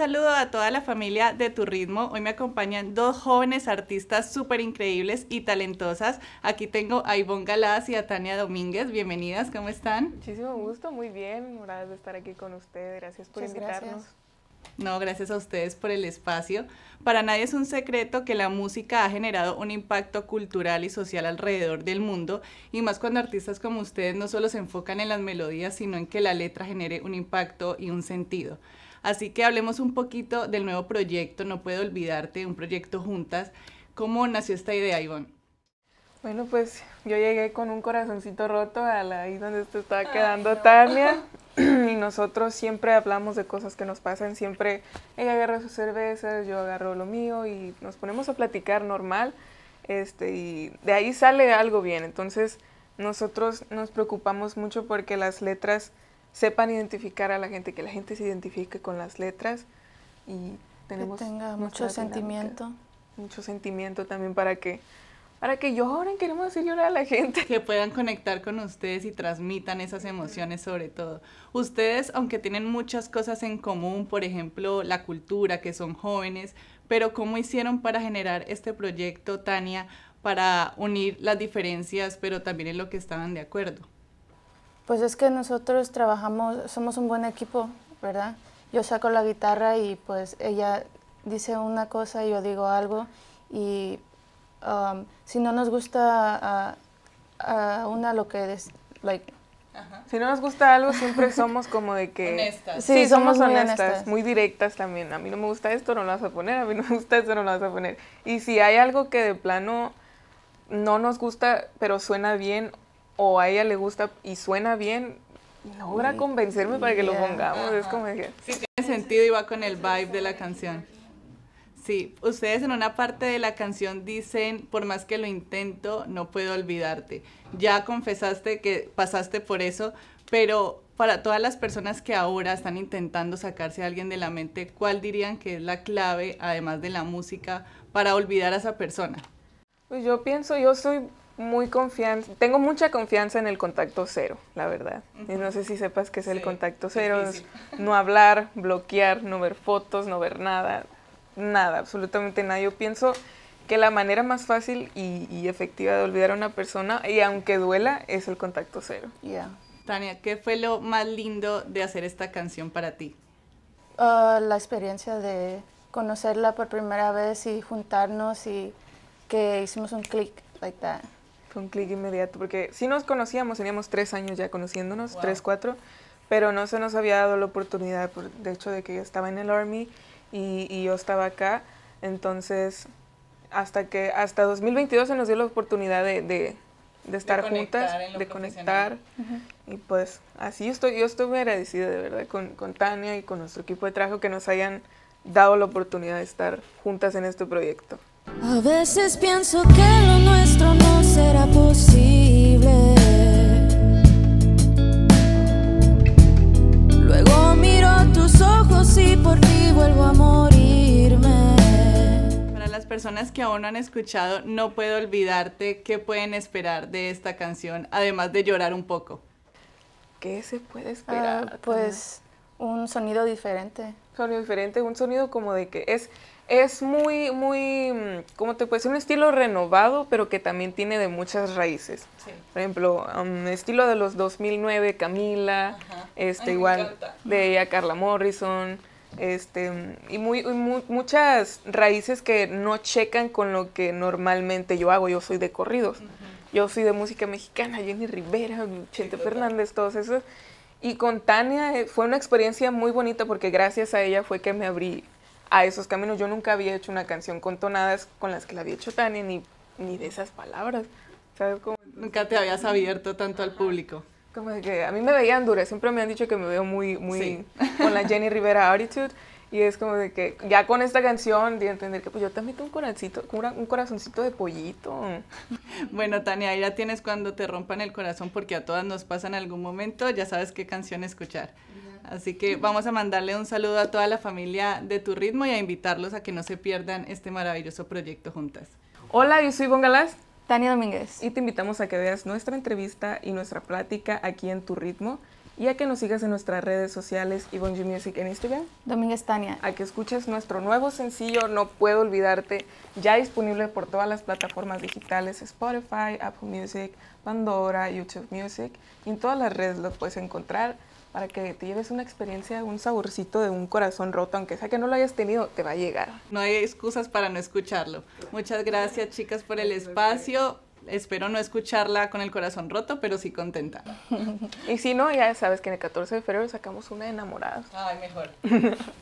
saludo a toda la familia de Tu Ritmo. Hoy me acompañan dos jóvenes artistas súper increíbles y talentosas. Aquí tengo a Ivonne Galás y a Tania Domínguez. Bienvenidas, ¿cómo están? Muchísimo gusto, muy bien. Gracias de estar aquí con ustedes. Gracias por invitarnos. No, gracias a ustedes por el espacio. Para nadie es un secreto que la música ha generado un impacto cultural y social alrededor del mundo, y más cuando artistas como ustedes no solo se enfocan en las melodías, sino en que la letra genere un impacto y un sentido. Así que hablemos un poquito del nuevo proyecto, No Puedo Olvidarte, un proyecto juntas. ¿Cómo nació esta idea, Ivonne? Bueno, pues yo llegué con un corazoncito roto a la ahí donde te estaba quedando Tania y nosotros siempre hablamos de cosas que nos pasan, siempre ella agarra sus cervezas, yo agarro lo mío y nos ponemos a platicar normal este, y de ahí sale algo bien. Entonces nosotros nos preocupamos mucho porque las letras sepan identificar a la gente, que la gente se identifique con las letras y tenemos que tenga mucho sentimiento. Mucho sentimiento también para que para que lloren, queremos decir llorar a la gente. Que puedan conectar con ustedes y transmitan esas emociones sobre todo. Ustedes, aunque tienen muchas cosas en común, por ejemplo, la cultura, que son jóvenes, pero ¿cómo hicieron para generar este proyecto, Tania, para unir las diferencias, pero también en lo que estaban de acuerdo? Pues es que nosotros trabajamos, somos un buen equipo, ¿verdad? Yo saco la guitarra y pues ella dice una cosa, y yo digo algo y um, si no nos gusta a, una lo que es, like, Si no nos gusta algo, siempre somos como de que... Honestas. Sí, somos, honestas. muy directas también. A mí no me gusta esto, no lo vas a poner. A mí no me gusta esto, no lo vas a poner. Y si hay algo que de plano no nos gusta, pero suena bien o a ella le gusta y suena bien, logra convencerme para que lo pongamos. Es como que... Sí, tiene sentido y va con el vibe de la canción. Sí, ustedes en una parte de la canción dicen, por más que lo intento, no puedo olvidarte. Ya confesaste que pasaste por eso, pero para todas las personas que ahora están intentando sacarse a alguien de la mente, ¿cuál dirían que es la clave, además de la música, para olvidar a esa persona? Pues yo pienso, yo soy muy confianza, tengo mucha confianza en el contacto cero, la verdad. Y No sé si sepas qué es el contacto cero, no hablar, bloquear, no ver fotos, no ver nada, nada, absolutamente nada. Yo pienso que la manera más fácil y, efectiva de olvidar a una persona, y aunque duela, es el contacto cero. Tania, ¿qué fue lo más lindo de hacer esta canción para ti? Ah, la experiencia de conocerla por primera vez y juntarnos y que hicimos un clic like that. Fue un clic inmediato, porque si nos conocíamos, teníamos tres años ya conociéndonos, tres, cuatro, pero no se nos había dado la oportunidad, de hecho, de que yo estaba en el Army y, yo estaba acá, entonces hasta que hasta 2022 se nos dio la oportunidad de, estar juntas, de conectar. Y pues así estoy, yo estuve muy agradecida de verdad con, con, Tania y con nuestro equipo de trabajo que nos hayan dado la oportunidad de estar juntas en este proyecto. A veces pienso que lo nuestro no será posible. Luego miro tus ojos y por ti vuelvo a morirme. Para las personas que aún no han escuchado, no puedo olvidarte, ¿qué pueden esperar de esta canción? Además de llorar un poco. ¿Qué se puede ah, esperar? pues un sonido diferente. Sonido diferente, un sonido como de que es es muy, muy, mm, ¿cómo te puedes decir? Un estilo renovado, pero que también tiene de muchas raíces. Por ejemplo, um, estilo de los 2009, Camila, este igual de ella, Carla Morrison, este, y muy, muchas raíces que no checan con lo que normalmente yo hago. Yo soy de corridos, yo soy de música mexicana, Jenny Rivera, Chente Fernández, todos esos. Y con Tania eh, fue una experiencia muy bonita porque gracias a ella fue que me abrí a esos caminos. Yo nunca había hecho una canción con tonadas con las que la había hecho Tania, ni, ni de esas palabras. ¿Sabes cómo? Nunca te habías abierto tanto al público. Como que a mí me veían dura, siempre me han dicho que me veo muy, muy con la Jenny Rivera attitude. Y es como de que ya con esta canción de entender que pues yo también tengo un corazoncito, un corazoncito de pollito. Bueno, Tania, ya tienes cuando te rompan el corazón porque a todas nos pasa en algún momento, ya sabes qué canción escuchar. Así que vamos a mandarle un saludo a toda la familia de Tu Ritmo y a invitarlos a que no se pierdan este maravilloso proyecto juntas. Hola, yo soy Bongalas, Tania Domínguez. Y te invitamos a que veas nuestra entrevista y nuestra plática aquí en Tu Ritmo y a que nos sigas en nuestras redes sociales y Bonji Music en Instagram. Domínguez Tania. A que escuches nuestro nuevo sencillo No Puedo Olvidarte, ya disponible por todas las plataformas digitales Spotify, Apple Music, Pandora, YouTube Music. Y en todas las redes lo puedes encontrar para que te lleves una experiencia, un saborcito de un corazón roto, aunque sea que no lo hayas tenido, te va a llegar. No hay excusas para no escucharlo. Muchas gracias chicas por el espacio. Espero no escucharla con el corazón roto, pero sí contenta. y si no, ya sabes que en el 14 de febrero sacamos una enamorada. Ay, mejor.